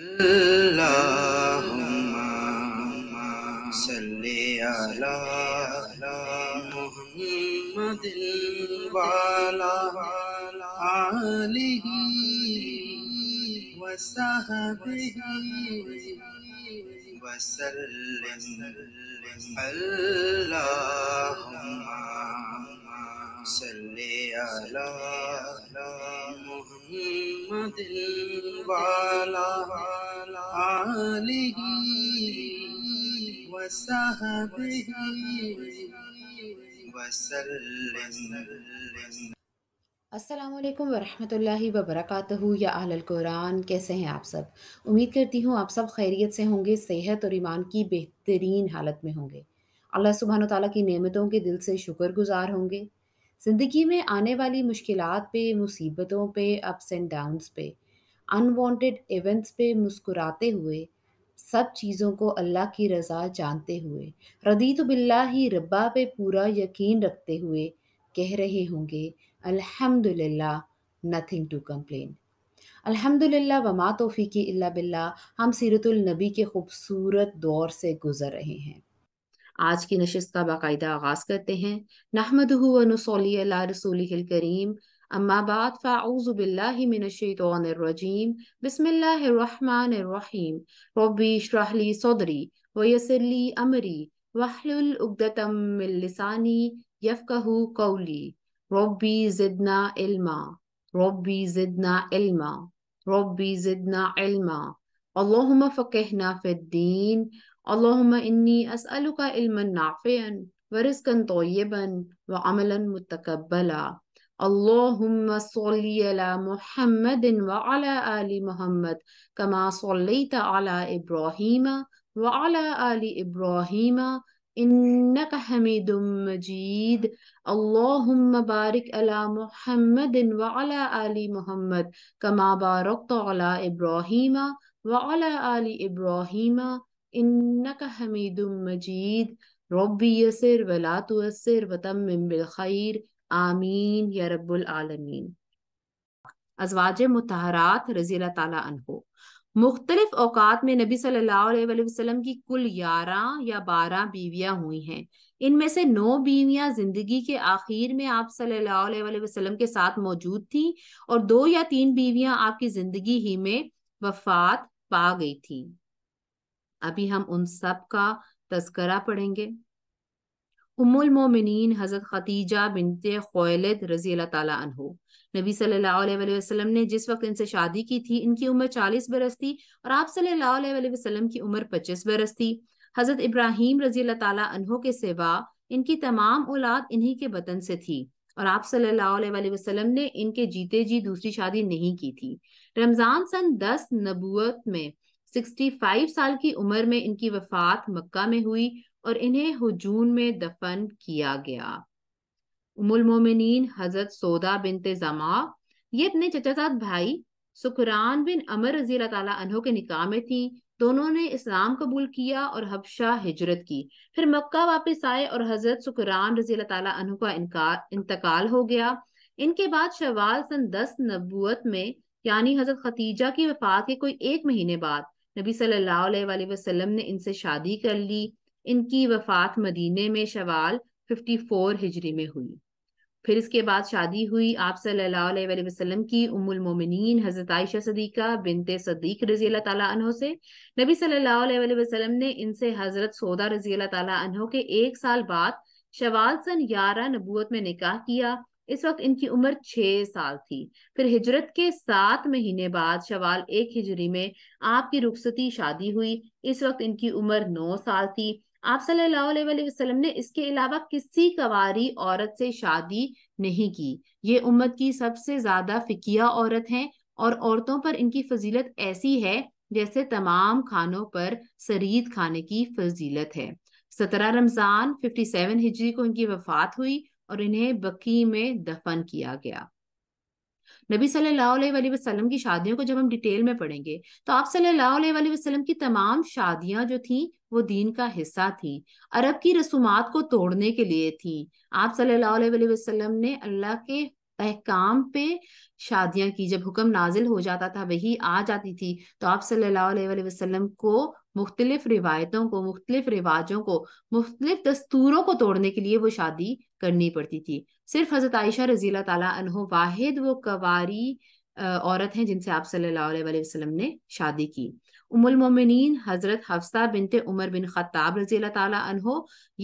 अल्लाहुम्मा सल्ली अला मुहम्मद वाला आलिहि मोहम्मद वाला आलिही वसहबिही अस्सलाम वालेकुम वरहमतुल्लाहि वबरकातुहू या अहल कुरान कैसे हैं आप सब उम्मीद करती हूँ आप सब खैरियत से होंगे सेहत और ईमान की बेहतरीन हालत में होंगे अल्लाह सुबहान ताली की नेमतों के दिल से शुक्र गुज़ार होंगे ज़िंदगी में आने वाली मुश्किल पे मुसीबतों पे अप्स एंड डाउन्स पे अनवांटेड इवेंट्स पे मुस्कुराते हुए सब चीज़ों को अल्लाह की रज़ा जानते हुए रदीत बिल्ला ही रब्बा पे पूरा यकीन रखते हुए कह रहे होंगे अल्हम्दुलिल्लाह नथिंग टू कंप्लेन अल्हम्दुलिल्लाह वमा तोफ़ी की बिल्ला हम सीरतुल नबी के खूबसूरत दौर से गुज़र रहे हैं आज की नशस्त का बाकायदा आगाज़ करते हैं नहमद रसूलकरीम अम्माबाद फ़ाऊज़बिल्लिमिनशतरजीम बसमीम रबी शराहली सदरी वयसरली अमरी वाहलतमसानी यफ़कहू कौली रबी ज़िदना इल्मा रबी ज़िदना इल्मा रबी ज़िदना इल्मा अल्लाहुम्मा फ़क़िहना फ़िद्दीन اللهم إني أسألك علما نافعا ورزقا طيبا وعملا متقبلا اللهم صل على محمد وعلى آل محمد كما صليت على إبراهيم وعلى آل إبراهيم إنك حميد مجيد اللهم بارك على محمد وعلى آل محمد كما باركت على إبراهيم وعلى آل إبراهيم इन्नक हमीदुम मजीद रब्बी यसर वला तुअसर वतम बिल खैर आमीन या रब्बुल आलमीन अजवाज मतहरात रजी अल्लाह ताला अनहो मुख्तलिफ अवकात में नबी सल्लल्लाहु अलैहि वसल्लम की कुल ग्यारह या बारह बीवियां हुई हैं इनमें से नौ बीवियां जिंदगी के आखिर में आप सल्लल्लाहु अलैहि वसल्लम के साथ मौजूद थी और दो या तीन बीवियां आपकी जिंदगी ही में वफात पा गई थी अभी हम उन सब का तस्करा पढ़ेंगे उमुल मोमिनीन हज़रत खतीजा बिनते खोलद रजी अल्लाह ताला नबी सल्लल्लाहु अलैहि वसल्लम ने जिस वक्त इनसे शादी की थी इनकी उम्र 40 बरस थी और आप सल्लल्लाहु अलैहि वसल्लम की उम्र 25 बरस थी हज़रत इब्राहिम रजी अल्लाह के सिवा इनकी तमाम औलाद इन्हीं के वतन से थी और आप सल्लल्लाहु अलैहि वसल्लम ने इनके जीते जी दूसरी शादी नहीं की थी रमजान सन दस नबूत में 65 साल की उम्र में इनकी वफात मक्का में हुई और इन्हें हजून में दफन किया गया उमुल मोमिनीन हजरत सोदा बिन तेजमा ये अपने चचाजाद भाई सुकरान बिन अमर रजी तहों के निकाह में थी दोनों ने इस्लाम कबूल किया और हबशा हिजरत की फिर मक्का वापस आए और हजरत सुकरान रजी तहों का इंतकाल हो गया इनके बाद शवाल सन दस नबूत में यानी हजरत खतीजा की वफात के कोई एक महीने बाद नबी सल्लल्लाहु अलैहि वसल्लम ने इनसे शादी कर ली इनकी वफात मदीने में शवाल 54 हिजरी में हुई फिर इसके बाद शादी हुई आप सल्लल्लाहु अलैहि वसल्लम की उम्मुल मोमिनीन हज़रत आयशा सदीका बिनते सदीक रजी अल्लाह ताला अन्हो से नबी सल्लल्लाहु अलैहि वसल्लम ने इनसे हज़रत सौदा रजी अल्लाह ताला अन्हो के एक साल बाद शवाल सन ग्यारह नबूवत में निकाह किया इस वक्त इनकी उम्र छह साल थी फिर हिजरत के सात महीने बाद शवाल एक हिजरी में आपकी रुखसती शादी हुई इस वक्त इनकी उम्र नौ साल थी आप सल्लल्लाहु अलैहि वसल्लम ने इसके अलावा किसी कवारी औरत से शादी नहीं की ये उम्मत की सबसे ज्यादा फिकिया औरत हैं और औरतों पर इनकी फजीलत ऐसी है जैसे तमाम खानों पर सरीद खाने की फजीलत है सत्रह रमजान फिफ्टी सेवन हिजरी को इनकी वफात हुई और इन्हें बकी में दफन किया गया नबी सल्लल्लाहु अलैहि वसल्लम की शादियों को जब हम डिटेल में पढ़ेंगे तो आप सल्लल्लाहु अलैहि वसल्लम की तमाम शादियां जो थीं वो दीन का हिस्सा थी अरब की रसूमात को तोड़ने के लिए थी आप सल्लल्लाहु अलैहि वसल्लम ने अल्लाह के अहकाम पे शादियां की जब हुक्म नाजिल हो जाता था वही आ जाती थी तो आप सल्लल्लाहु अलैहि वसल्लम को मुख्तलिफ रिवायतों को मुख्तलिफ रिवाजों को मुख्तलिफ दस्तूरों को तोड़ने के लिए वो शादी करनी पड़ती थी सिर्फ हजरत आयशा रजीला ताला वाहिद वो कवारी औरत हैं जिनसे आप सल्लल्लाहु अलैहि वसल्लम ने शादी की उमुल मोमिनीन हजरत हफ्सा बिनते उमर बिन खत्ताब रजीला ताला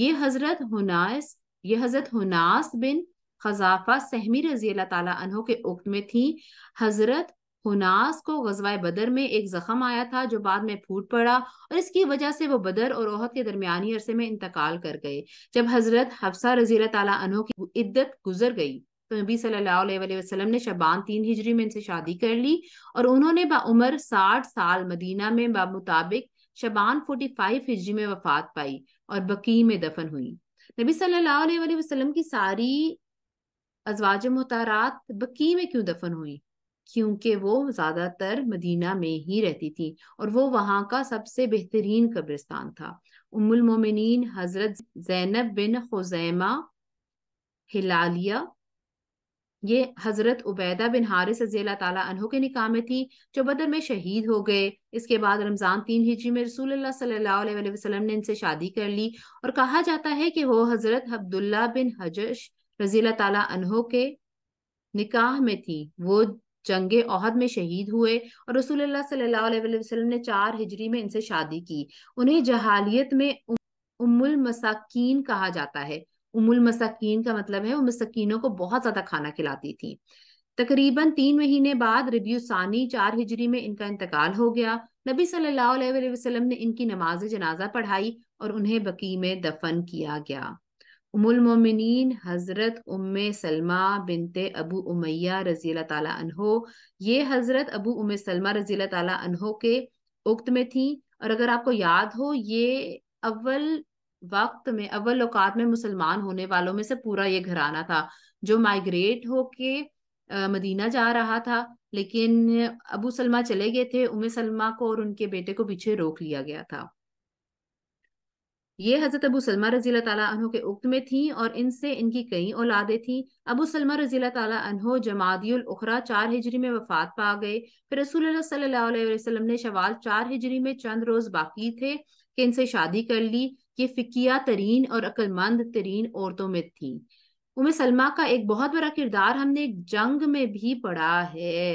ये हजरत हुनास ये हजरत हुनास बिन खजाफा सहमी रजी अल्लाह ताला के उक्त में थी हजरत हुनास को गजवाए बदर में एक जख्म आया था जो बाद में फूट पड़ा और इसकी वजह से वो बदर और ओहद के दरमियानी अरसे में इंतकाल कर गए जब हजरत हफ्सा रजी तहों की इद्दत गुजर गई तो नबी सल्लल्लाहु अलैहि वसल्लम ने शबान तीन हिजरी में इनसे शादी कर ली और उन्होंने बाउमर साठ साल मदीना में बामुताबिक शबान फोर्टी फाइव हिजरी में वफात पाई और बकी में दफन हुई नबी सल्लल्लाहु अलैहि वसल्लम की सारी अजवाज महतारात बकी में क्यों दफन हुई क्योंकि वो ज्यादातर मदीना में ही रहती थी और वो वहां का सबसे बेहतरीन कब्रिस्तान था उमुल मोमिन हजरत जैनब बिन खुजैमा हिलालिया ये हजरत उबैदा बिन हारिस तहों के निकाह में थी जो बदर में शहीद हो गए इसके बाद रमज़ान तीन हिजी में रसूल सल्लल्लाहु ने इनसे शादी कर ली और कहा जाता है कि वो हजरत अब्दुल्ला बिन हजश रजील तहों के निकाह में थी वो जंग ओहद में शहीद हुए और रसूल सल्लल्लाहु वसल्लम ने चार हिजरी में इनसे शादी की उन्हें जहालियत में उमुल मसाकीन कहा जाता है उमुल मसाकीन का मतलब है वो मसकीनों को बहुत ज्यादा खाना खिलाती थी तकरीबन तीन महीने बाद रिब्यू सानी चार हिजरी में इनका इंतकाल हो गया नबी सल्लल्लाहु अलैहि वसल्लम ने इनकी नमाज जनाजा पढ़ाई और उन्हें बकी में दफन किया गया मोमिन हज़रत उम सलमा बिनते अबू उमैया रजी तलाो ये हज़रत अबू उम सलमा रजील तलाो के उक्त में थी और अगर आपको याद हो ये अव्वल वक्त में अव्वल अवकात में मुसलमान होने वालों में से पूरा ये घराना था जो माइग्रेट होके मदीना जा रहा था लेकिन अबू सलमा चले गए थे उम सलमा को और उनके बेटे को पीछे रोक लिया गया था ये हज़रत अबू सलमा रजी तनों के उक्त में थी और इनसे इनकी कई औलादे थी अबू सलमा रजील तु जमादियल उखरा चार हिजरी में वफात पा गए फिर रसूल सल्लाम ने शवाल चार हिजरी में चंद रोज़ बाकी थे कि इनसे शादी कर ली ये फ़िकिया तरीन और अक्लमंद तरीन औरतों में थी उम सलमा का एक बहुत बड़ा किरदार हमने जंग में भी पढ़ा है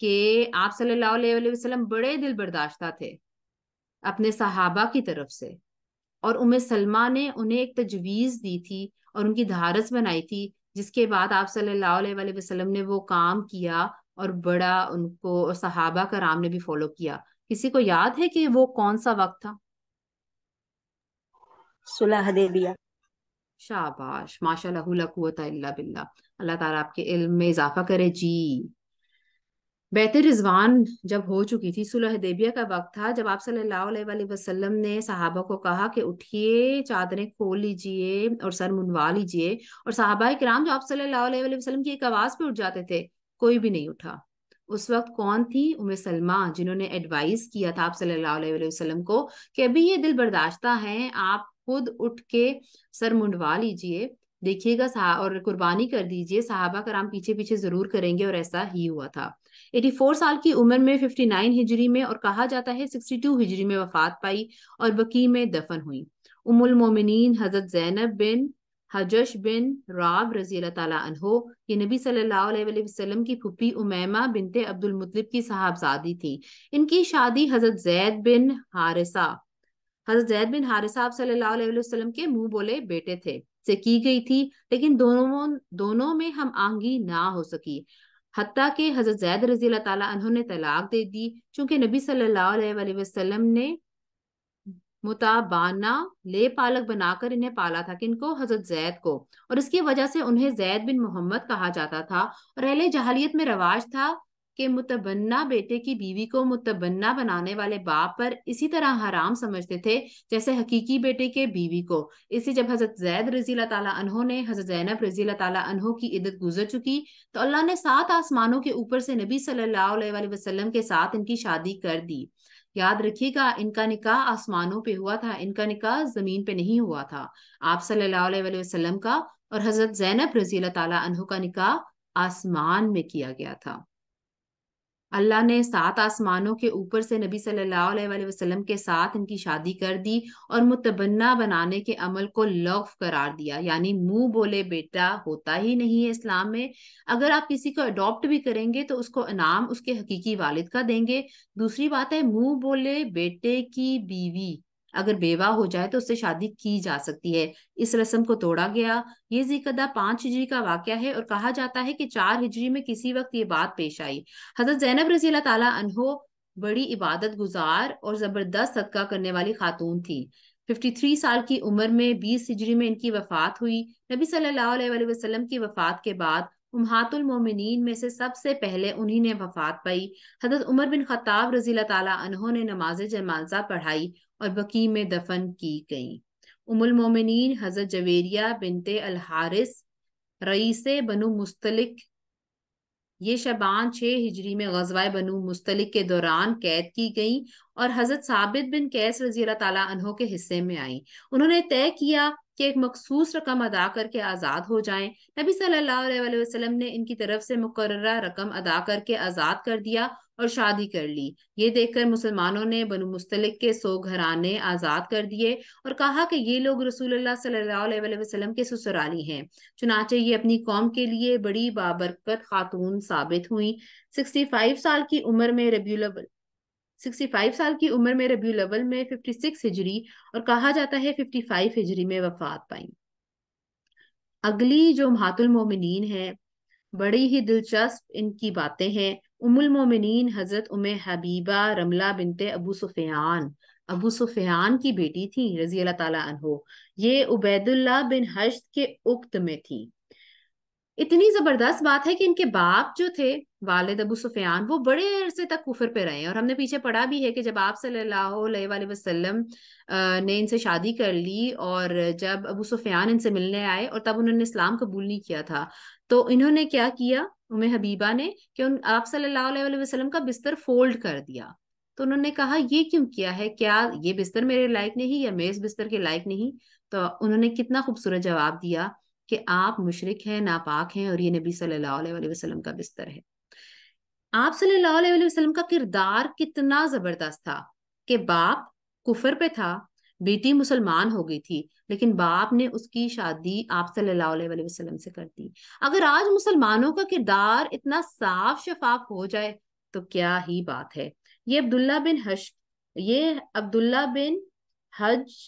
कि आप सल्लाम बड़े दिल बर्दाश्ता थे अपने सहाबा की तरफ से और उम सलमा ने उन्हें एक तजवीज़ दी थी और उनकी धारस बनाई थी जिसके बाद आप सल्लल्लाहु अलैहि ने वो काम किया और बड़ा उनको और सहाबा राम ने भी फॉलो किया किसी को याद है कि वो कौन सा वक्त था सुलह शाबाश माशा बिल्ला अल्लाह ताला आपके इल्म में इजाफा करे जी बैत रिजवान जब हो चुकी थी सुलह देबिया का वक्त था जब आप सल्लल्लाहु अलैहि वसल्लम ने साहबा को कहा कि उठिए चादरें खोल लीजिए और सर मुनवा लीजिए और के कराम जो आप सल्लल्लाहु अलैहि वसल्लम की एक आवाज़ पे उठ जाते थे कोई भी नहीं उठा उस वक्त कौन थी उमे सलमा जिन्होंने एडवाइस किया था आप सल्लल्लाहु वसलम को कि अभी ये दिल बर्दाश्ता है आप खुद उठ के सर मुंडवा लीजिए देखिएगा और कुर्बानी कर दीजिए साहबा कराम पीछे पीछे जरूर करेंगे और ऐसा ही हुआ था एटी फोर साल की उम्र में फिफ्टी नाइन हिजरी में और कहा जाता है सिक्सटी टू हिजरी में वफात पाई और बकी में दफन हुई उमुल मोमिन हजरत जैनब बिन हजश बिन राब रजी अल्लाह ये नबी सल्लल्लाहु वसल्लम की फुपी उमैमा बिनते अब्दुल मुतलिब की साहबजादी थी इनकी शादी हजरत जैद बिन हारिसा हजरत जैद बिन हारिसा आप सल्लल्लाहु के मुंह बोले बेटे थे से की गई थी लेकिन दोनों दोनों में हम आंगी ना हो सकी हती के हज़रत जैद रजी अल्लाह ने तलाक दे दी चूंकि नबी सल्लाम ने मुताबाना ले पालक बनाकर इन्हें पाला था किनको हजरत जैद को और इसकी वजह से उन्हें जैद बिन मोहम्मद कहा जाता था और अहले जहालियत में रवाज था कि मुतबन्ना बेटे की बीवी को मुतबन्ना बनाने वाले बाप पर इसी तरह हराम समझते थे जैसे हकीकी बेटे के बीवी को इसी जब हजरत जैद रजी अनहों ने हजरत जैनब रजी अनहों की इदत गुजर चुकी तो अल्लाह ने सात आसमानों के ऊपर से नबी सल्लाम के साथ इनकी शादी कर दी याद रखिएगा इनका निकाह आसमानों पे हुआ था इनका निकाह जमीन पे नहीं हुआ था आप सल्लल्लाहु अलैहि वसल्लम का और हजरत जैनब रजी तहो का निकाह आसमान में किया गया था अल्लाह ने सात आसमानों के ऊपर से नबी सल्लल्लाहु अलैहि वसल्लम के साथ इनकी शादी कर दी और मुतबन्ना बनाने के अमल को लौफ करार दिया यानी मुंह बोले बेटा होता ही नहीं है इस्लाम में अगर आप किसी को अडॉप्ट भी करेंगे तो उसको इनाम उसके हकीकी वालिद का देंगे दूसरी बात है मुंह बोले बेटे की बीवी अगर बेवा हो जाए तो उससे शादी की जा सकती है इस रस्म को तोड़ा गया ये जिकदा पांच हिजरी का वाक्य है और कहा जाता है कि चार हिजरी में किसी वक्त ये बात पेश आई हजरत जैनब रजी तला अनहो बड़ी इबादत गुजार और जबरदस्त सदका करने वाली खातून थी 53 साल की उम्र में 20 हिजरी में इनकी वफात हुई नबी सल्लल्लाहु अलैहि वसल्लम की वफात के बाद उमहातुल मोमिनीन में से सबसे पहले उन्हीं ने वफात पाई हजरत उमर बिन खताब रजील तहों ने नमाज जमालजा पढ़ाई और बकी में दफन की गई उमुल मोमिनीन हजरत जवेरिया बिनते अलहारिस रईस बनु मुस्तलिक ये शबान छः हिजरी में गजवाए बनु मुस्तलिक के दौरान कैद की गई और हजरत साबित बिन कैस रजी तहों के हिस्से में आई उन्होंने तय किया कि एक मखसूस रकम अदा करके आज़ाद हो जाए नबी सल्लल्लाहु अलैहि वसल्लम ने इनकी तरफ से मुकर्रा रकम अदा करके आज़ाद कर दिया और शादी कर ली ये देखकर मुसलमानों ने बनु मुस्तलिक के सौ घराने आज़ाद कर दिए और कहा कि ये लोग रसूल सल्लल्लाहु अलैहि वसल्लम के ससुराली हैं चुनाचे ये अपनी कौम के लिए बड़ी बाबरकत खातून साबित हुई 65 साल की उम्र में रबी 65 साल की उम्र में रबी लवल में 56 सिक्स हिजरी और कहा जाता है 55 फाइव हिजरी में वफात पाई अगली जो महातुल मोमिन है बड़ी ही दिलचस्प इनकी बातें हैं उमुल मोमिन हजरत उमे हबीबा रमला बिनते अबू सुफियान अबू सुफियान की बेटी थी रजी अल्लाह तला ये उबैदुल्ला बिन हश्त के उक्त में थी इतनी जबरदस्त बात है कि इनके बाप जो थे वालिद अबू सुफियान वो बड़े अरसे तक कुफर पे रहे और हमने पीछे पढ़ा भी है कि जब आप सल्लल्लाहु अलैहि वसल्लम ने इनसे शादी कर ली और जब अबू सुफियान इनसे मिलने आए और तब उन्होंने इस्लाम कबूल नहीं किया था तो इन्होंने क्या किया उमें हबीबा ने कि उन आप सल्लल्लाहु अलैहि वसल्लम का बिस्तर फोल्ड कर दिया तो उन्होंने कहा ये क्यों किया है क्या ये बिस्तर मेरे लायक नहीं या मैं इस बिस्तर के लायक नहीं तो उन्होंने कितना खूबसूरत जवाब दिया कि आप मुशरक हैं नापाक हैं और ये नबी सल्लल्लाहु अलैहि वसल्लम का बिस्तर है आप सल्लल्लाहु अलैहि वसल्लम का किरदार कितना जबरदस्त था कि बाप कुफर पे था बेटी मुसलमान हो गई थी लेकिन बाप ने उसकी शादी आप सल्लल्लाहु अलैहि वसल्लम से कर दी अगर आज मुसलमानों का किरदार इतना साफ शफाफ हो जाए तो क्या ही बात है ये अब्दुल्ला बिन हश ये अब्दुल्ला बिन हज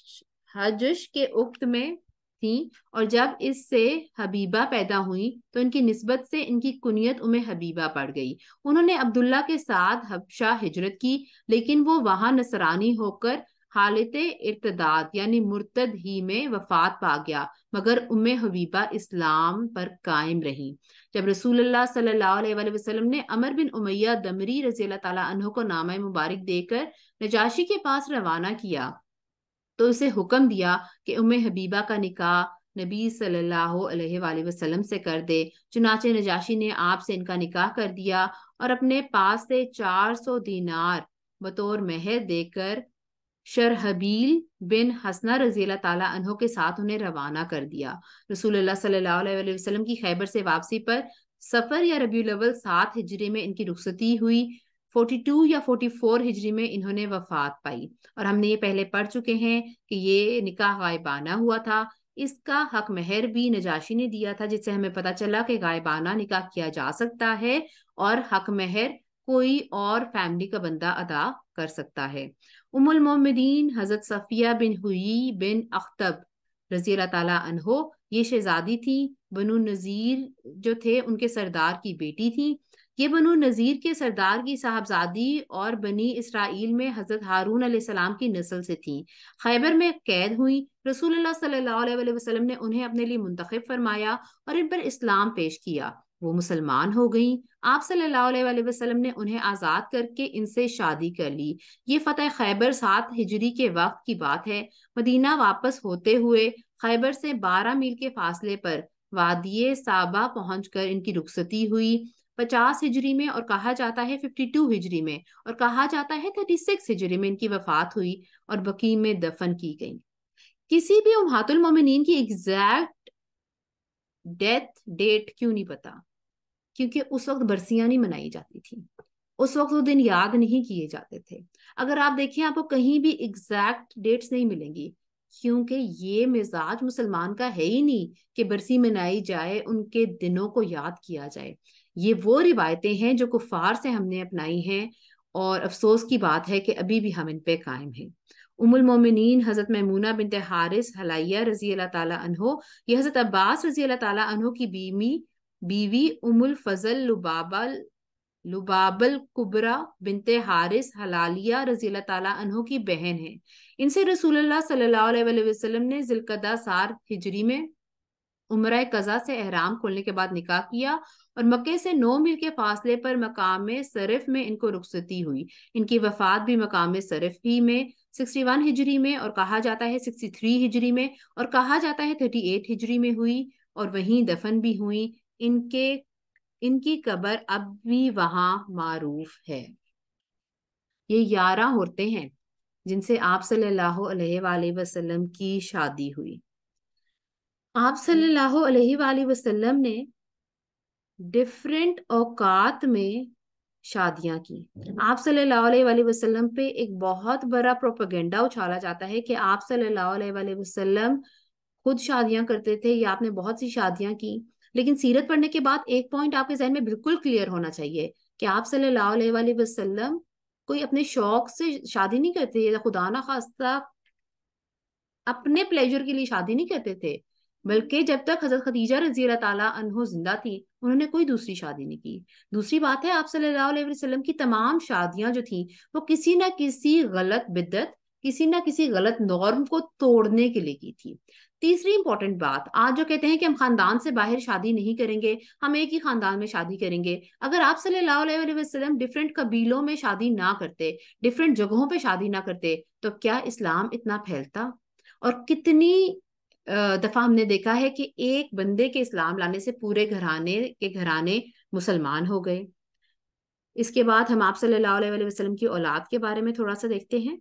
हजश के उक्त में थी और जब इससे हबीबा पैदा हुई तो इनकी नस्बत से इनकी कुनियत उमे हबीबा पड़ गई उन्होंने अब्दुल्ला के साथ हबशा हिजरत की लेकिन वो वहां नसरानी होकर हालत इर्तदाद यानी मुर्तद ही में वफात पा गया मगर उम हबीबा इस्लाम पर कायम रही जब रसूल सल्लल्लाहु वसल्लम ने अमर बिन उमैया दमरी रजी अल्लाह ताला को नामा मुबारक देकर नजाशी के पास रवाना किया तो उसे हुक्म दिया कि उम्मे हबीबा का निकाह नबी सल्लल्लाहु अलैहि वाले वसल्लम से कर दे चुनाचे नजाशी ने आपसे इनका निकाह कर दिया और अपने पास से 400 दीनार बतौर महर देकर शरहबील बिन हसना रजी तहो के साथ उन्हें रवाना कर दिया रसूल सल्लल्लाहु अलैहि वसल्लम की खैबर से वापसी पर सफर या रबी अव्वल सात हिजरे में इनकी रुखसती हुई 42 या 44 हिजरी में इन्होंने वफात पाई और हमने ये पहले पढ़ चुके हैं कि ये निकाह गायबाना हुआ था इसका हक महर भी नजाशी ने दिया था जिससे हमें पता चला कि गायबाना निकाह किया जा सकता है और हक महर कोई और फैमिली का बंदा अदा कर सकता है उमुल मोहम्मदीन हजरत सफिया बिन हुई बिन अख्तब रजी अल्लाह ये शहजादी थी बनु नज़ीर जो थे उनके सरदार की बेटी थी ये बनो नज़ीर के सरदार की साहबजादी और बनी इसराइल में हज़रत हारून सलाम की नस्ल से थी खैबर में कैद हुई रसूल सल्लल्लाहु ने उन्हें अपने लिए मुंतखब फरमाया और इन पर इस्लाम पेश किया वो मुसलमान हो गईं आप सल्लल्लाहु अलैहि वसल्लम ने उन्हें आज़ाद करके इनसे शादी कर ली ये फतेह खैबर सात हिजरी के वक्त की बात है मदीना वापस होते हुए खैबर से बारह मील के फासले पर वादिय साबा पहुंचकर इनकी रुखसती हुई पचास हिजरी में और कहा जाता है फिफ्टी टू हिजरी में और कहा जाता है थर्टी सिक्स हिजरी में इनकी वफात हुई और बकीम में दफन की गई किसी भी उमहातुल मोमिनीन की एग्जैक्ट डेथ डेट क्यों नहीं पता क्योंकि उस वक्त बरसियां नहीं मनाई जाती थी उस वक्त वो दिन याद नहीं किए जाते थे अगर आप देखें आपको कहीं भी एग्जैक्ट डेट्स नहीं मिलेंगी क्योंकि ये मिजाज मुसलमान का है ही नहीं कि बरसी मनाई जाए उनके दिनों को याद किया जाए ये वो रिवायतें हैं जो कुफार से हमने अपनाई हैं और अफसोस की बात है कि अभी भी हम इन पे कायम हैं मोमिनीन हज़रत मैमूना बिनते हारिस हलाइया रजी अल्लाह ताला ये हज़रत अब्बास रजी अल्लाह ताला की बीवी बीवी उमुल फजल लुबाबल लुबाबल कुबरा बिनते हारिस हलालिया रजी अल्लाह ताला की बहन है इनसे रसूलुल्लाह सल्लल्लाहु अलैहि वसल्लम ने जिलकदा सार हिजरी में उम्र कज़ा से अहराम खोलने के बाद निकाह किया और मक्के से नौ मील के फासले पर मकाम सरफ में इनको रुखसती हुई इनकी वफात भी मकाम सरफ ही में 61 हिजरी में और कहा जाता है 63 हिजरी में और कहा जाता है 38 हिजरी में हुई और वहीं दफन भी हुई इनके इनकी कब्र अब भी वहां मारूफ है ये ग्यारह औरतें हैं जिनसे आप सल्लल्लाहु अलैहि वसल्लम की शादी हुई आप सल्लल्लाहु अलैहि वसल्लम ने डिफरेंट औकात में शादियां की हम्म। आप सल्लल्लाहु अलैहि वसल्लम पे एक बहुत बड़ा प्रोपेगेंडा उछाला जाता है कि आप सल्लल्लाहु अलैहि वसल्लम खुद शादियां करते थे या आपने बहुत सी शादियां की लेकिन सीरत पढ़ने के बाद एक पॉइंट आपके जहन में बिल्कुल क्लियर होना चाहिए कि आप सल्लल्लाहु अलैहि वसल्लम कोई अपने शौक से शादी नहीं करते या खुदा ना खास्ता अपने प्लेजर के लिए शादी नहीं करते थे बल्कि जब तक हजरत खदीजा रजी अल्लाह जिंदा थी उन्होंने कोई दूसरी शादी नहीं की दूसरी बात है आप सल्लल्लाहु अलैहि वसल्लम की तमाम शादियां जो थी वो किसी ना किसी गलत बिद्दत किसी ना किसी गलत नॉर्म को तोड़ने के लिए की थी तीसरी इंपॉर्टेंट बात आज जो कहते हैं कि हम खानदान से बाहर शादी नहीं करेंगे हम एक ही खानदान में शादी करेंगे अगर आप सल्लल्लाहु अलैहि वसल्लम डिफरेंट कबीलों में शादी ना करते डिफरेंट जगहों पे शादी ना करते तो क्या इस्लाम इतना फैलता और कितनी दफा हमने देखा है कि एक बंदे के इस्लाम लाने से पूरे घराने के घराने मुसलमान हो गए इसके बाद हम आप सल्लल्लाहु अलैहि वसल्लम की औलाद के बारे में थोड़ा सा देखते हैं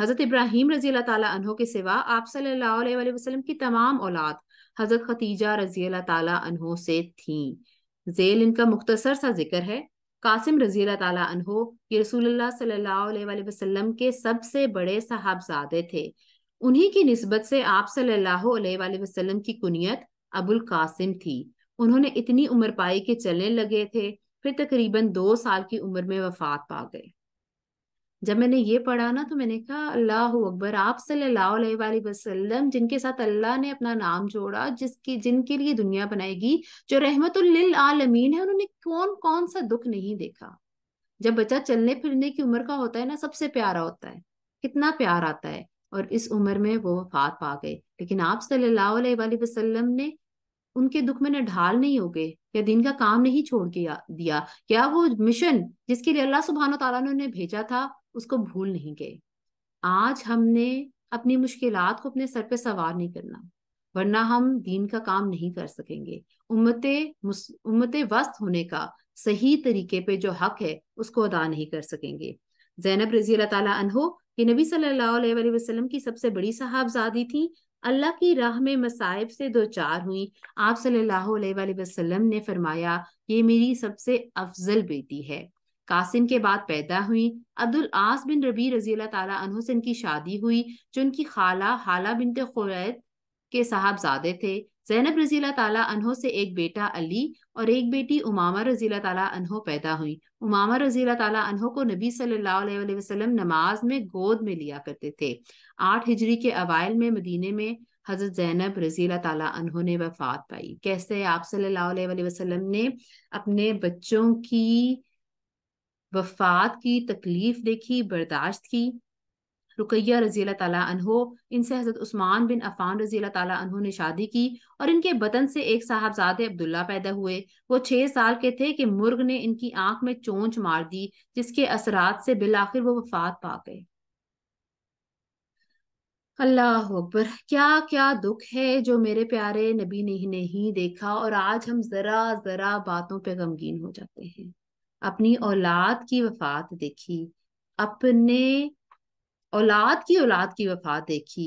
हज़रत इब्राहिम रजी अल्लाह के सिवा आप सल्लल्लाहु अलैहि वसल्लम की तमाम औलाद हज़रत खतीजा रजी अल्लाह से थी जेल इनका मुख्तसर सा जिक्र है कासिम रजी अल्लाह तला ये रसूल सल्लल्लाहु के सबसे बड़े साहबजादे थे उन्हीं की नस्बत से आप सल्लल्लाहु अलैहि वसल्लम की कुनियत अबुल कासिम थी उन्होंने इतनी उम्र पाई कि चलने लगे थे फिर तकरीबन दो साल की उम्र में वफात पा गए जब मैंने ये पढ़ा ना तो मैंने कहा अल्लाह अकबर आप सल्लल्लाहु अलैहि वसल्लम जिनके साथ अल्लाह ने अपना नाम जोड़ा जिसकी जिनके लिए दुनिया बनाएगी जो रहमत आलमीन है उन्होंने कौन कौन सा दुख नहीं देखा जब बच्चा चलने फिरने की उम्र का होता है ना सबसे प्यारा होता है कितना प्यार आता है और इस उम्र में वो वफात पा गए लेकिन आप सल्लल्लाहु अलैहि वसल्लम ने उनके दुख में न ढाल नहीं हो गए या दिन का काम नहीं छोड़ किया दिया क्या वो मिशन जिसके लिए अल्लाह सुबहान तला ने उन्हें भेजा था उसको भूल नहीं गए आज हमने अपनी मुश्किल को अपने सर पे सवार नहीं करना वरना हम दीन का काम नहीं कर सकेंगे उम्मते उम्मत वस्त होने का सही तरीके पे जो हक है उसको अदा नहीं कर सकेंगे जैनब रजी अल्लाह तला कि नबी सल्लल्लाहु अलैहि वसल्लम की सबसे बड़ी साहबजादी थी अल्लाह की राह में मसाइब से दो चार हुई आप सल्लल्लाहु अलैहि वसल्लम ने फरमाया ये मेरी सबसे अफजल बेटी है कासिम के बाद पैदा हुई अब्दुल आस बिन रबी रजी अल्लाह से इनकी शादी हुई जो इनकी खाला हाला बिनते खुरैद के साहबजादे थे जैनब रजी तला से एक बेटा अली और एक बेटी उमामा रजी ताला अनहो पैदा हुई उमामा रजी ताला अनहो को नबी सल्लल्लाहु अलैहि वसल्लम नमाज में गोद में लिया करते थे आठ हिजरी के अवाइल में मदीने में हजरत जैनब रजी ताला अनहो ने वफात पाई कैसे आप सल्लल्लाहु अलैहि वसल्लम ने अपने बच्चों की वफात की तकलीफ देखी बर्दाश्त की रुकैया रजील तहो इनसे हज़रत उस्मान बिन अफ़ान रजील तहो ने शादी की और इनके बतन से एक साहबजादे अब्दुल्ला पैदा हुए वो छह साल के थे कि मुर्ग ने इनकी आंख में चोंच मार दी जिसके असरात से बिल आखिर वो वफात पा गए अल्लाह अकबर क्या क्या दुख है जो मेरे प्यारे नबी ने नहीं देखा और आज हम ज़रा ज़रा बातों पे गमगीन हो जाते हैं अपनी औलाद की वफात देखी अपने औलाद की औलाद की वफा देखी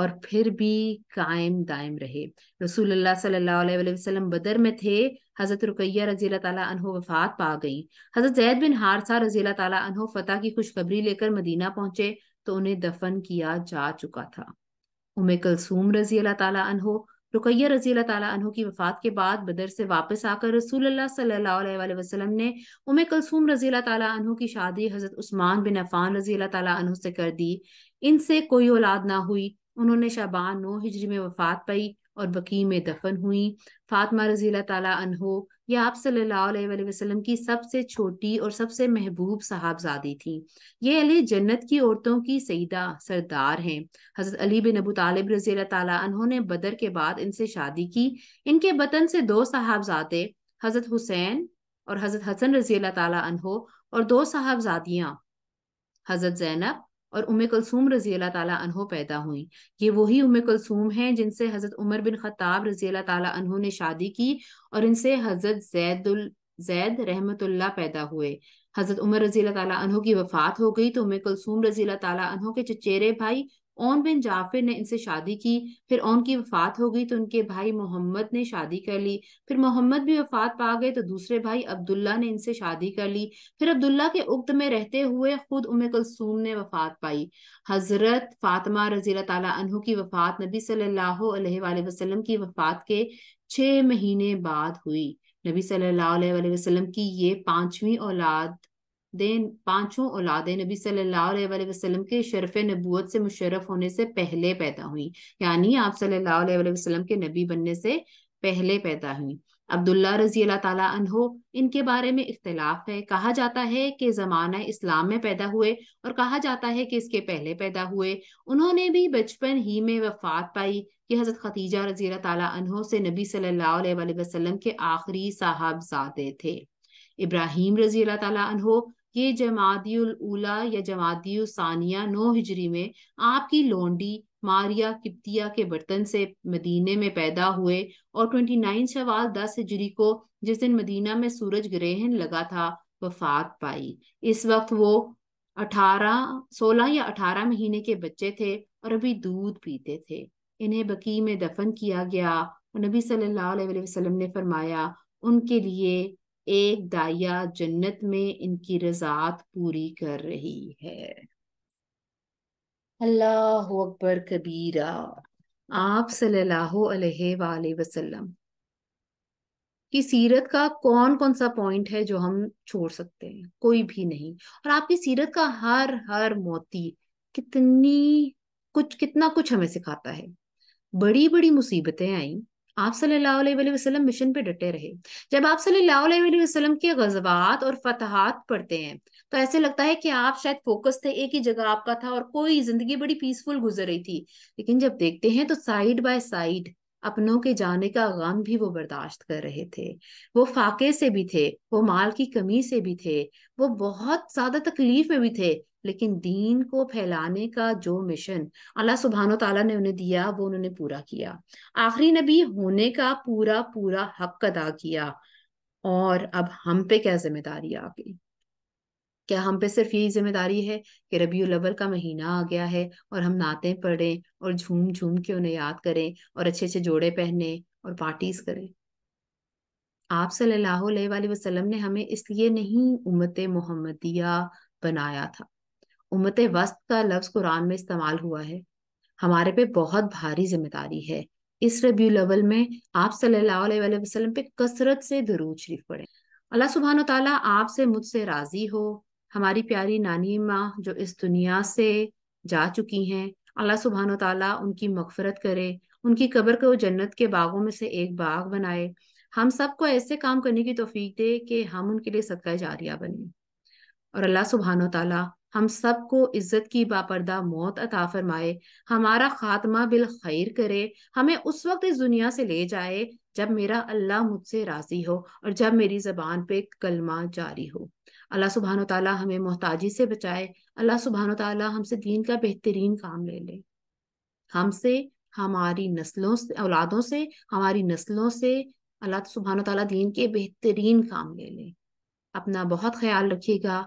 और फिर भी कायम दायम रहे रसूल वसल्लम बदर में थे हज़रत रुकैया रजी अल्लाह वफ़ात पा गई हज़रत जैद बिन हारसा रजी अल्लाह फतेह की खुशखबरी लेकर मदीना पहुंचे तो उन्हें दफन किया जा चुका था उमे कलसूम रजी अल्लाह रुकैया रजी तु की वफात के बाद बदर से वापस आकर रसूल सल्लाम वसलम ने उमे कलसूम रजी तु की शादी हज़रत उस्मान बिन अफ़ान रजी तु से कर दी इनसे कोई औलाद ना हुई उन्होंने शाबान नौ हिजरी में वफात पाई और बकी में दफन हुई फातमा रजी तहो यह आप सल्लल्लाहु अलैहि वसल्लम की सबसे छोटी और सबसे महबूब साहबजादी थी ये अली जन्नत की औरतों की सईदा सरदार हैं हजरत अली बिन अबू तालिब रजी ताला ने बदर के बाद इनसे शादी की इनके वतन से दो साहबजादे हजरत हुसैन और हजरत हसन रजी तलाहो और दो साहबजादियाँ हजरत जैनब और उम कलसूम रजी अल्लाह तहों पैदा हुई ये वही उम कलसूम हैं जिनसे हज़रत उमर बिन ख़ताब रजी अल्लाह तहों ने शादी की और इनसे हज़रत जैदुल जैद रहमतुल्ला पैदा हुए हज़रत उमर रजी अल्लाह तहों की वफ़ात हो गई तो उम कलसूम रजी अल्लाह तहों के चचेरे भाई ओन बिन जाफिर ने इनसे शादी की फिर ओन की वफात हो गई तो उनके भाई मोहम्मद ने शादी कर ली फिर मोहम्मद भी वफात पा गए तो दूसरे भाई अब्दुल्ला ने इनसे शादी कर ली फिर अब्दुल्ला के उक्त में रहते हुए खुद उम कलसूम ने वफात पाई हजरत फातमा रजी तु की वफात नबी सल्लल्लाहु की वफात के छह महीने बाद हुई नबी सल्लल्लाहु अलैहि वसल्लम की ये पांचवी औलाद देन पांचों औलादे नबी सल्लल्लाहु अलैहि वसल्लम के शरफ नबूत से मुशरफ होने से पहले पैदा हुई यानी आप सल्लल्लाहु अलैहि वसल्लम के नबी बनने से पहले पैदा हुई अब्दुल्ला रजी अल्लाह ताला इनके बारे में इख्तलाफ है कहा जाता है कि ज़माना इस्लाम में पैदा हुए और कहा जाता है कि इसके पहले पैदा हुए उन्होंने भी बचपन ही में वफात पाई कि हज़रत खतीजा रजी अल्लाह से नबी सल्लल्लाहु अलैहि वसल्लम के आखिरी साहबजादे थे इब्राहिम रजी अल्लाह ताला ये जमादियुल उला या जमादियु सानिया नौ हिजरी में आपकी लोंडी मारिया किप्तिया के बर्तन से मदीने में पैदा हुए और 29 शवाल 10 हिजरी को जिस दिन मदीना में सूरज ग्रहण लगा था वफात पाई इस वक्त वो 18 16 या 18 महीने के बच्चे थे और अभी दूध पीते थे इन्हें बकी में दफन किया गया और नबी सल्लल्लाहु अलैहि वसल्लम ने फरमाया उनके लिए एक दाइया जन्नत में इनकी रजात पूरी कर रही है अल्लाह अकबर कबीरा आप सल्लल्लाहु अलैहि वसल्लम की सीरत का कौन कौन सा पॉइंट है जो हम छोड़ सकते हैं कोई भी नहीं और आपकी सीरत का हर हर मोती कितनी कुछ कितना कुछ हमें सिखाता है बड़ी बड़ी मुसीबतें आई आप सल्लल्लाहु अलैहि वसल्लम मिशन पे डटे रहे जब आप सल्लल्लाहु अलैहि वसल्लम के गजबात और फतहात पढ़ते हैं तो ऐसे लगता है कि आप शायद फोकस थे एक ही जगह आपका था और कोई जिंदगी बड़ी पीसफुल गुजर रही थी लेकिन जब देखते हैं तो साइड बाय साइड अपनों के जाने का गम भी वो बर्दाश्त कर रहे थे वो फाके से भी थे वो माल की कमी से भी थे वो बहुत ज्यादा तकलीफ में भी थे लेकिन दीन को फैलाने का जो मिशन अल्लाह सुबहान तला ने उन्हें दिया वो उन्होंने पूरा किया आखिरी नबी होने का पूरा पूरा हक अदा किया और अब हम पे क्या जिम्मेदारी आ गई क्या हम पे सिर्फ यही जिम्मेदारी है कि रबी अव्वल का महीना आ गया है और हम नाते पढ़ें और झूम झूम के उन्हें याद करें और अच्छे अच्छे जोड़े पहने और पार्टीज करें आप सल्लल्लाहु अलैहि वसल्लम ने हमें इसलिए नहीं उम्मत मोहम्मदिया बनाया था उम्मत वस्त का लफ्ज कुरान में इस्तेमाल हुआ है हमारे पे बहुत भारी जिम्मेदारी है इस रबी लेवल में आप सल्लल्लाहु अलैहि वसल्लम पे कसरत से दरूद शरीफ पढ़े अल्लाह सुबहान ताला आपसे मुझसे राजी हो हमारी प्यारी नानी माँ जो इस दुनिया से जा चुकी हैं अल्लाह सुबहान तला उनकी मगफरत करे उनकी कब्र को जन्नत के बागों में से एक बाग बनाए हम सबको ऐसे काम करने की तोफीक दे कि हम उनके लिए सदका जारिया बने और अल्लाह सुबहान तला हम सबको इज्जत की बापरदा मौत अता फरमाए हमारा खात्मा बिल खैर करे हमें उस वक्त इस दुनिया से ले जाए जब मेरा अल्लाह मुझसे राजी हो और जब मेरी जबान पे कलमा जारी हो अल्लाह सुबहान तला हमें मोहताजी से बचाए अल्लाह सुबहान तला हमसे दीन का बेहतरीन काम ले ले हमसे हमारी नस्लों से औलादों से हमारी नस्लों से अल्लाह सुबहान तला दीन के बेहतरीन काम ले ले अपना बहुत ख्याल रखिएगा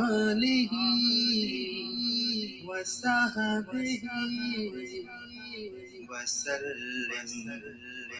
آله وصحبه وسلم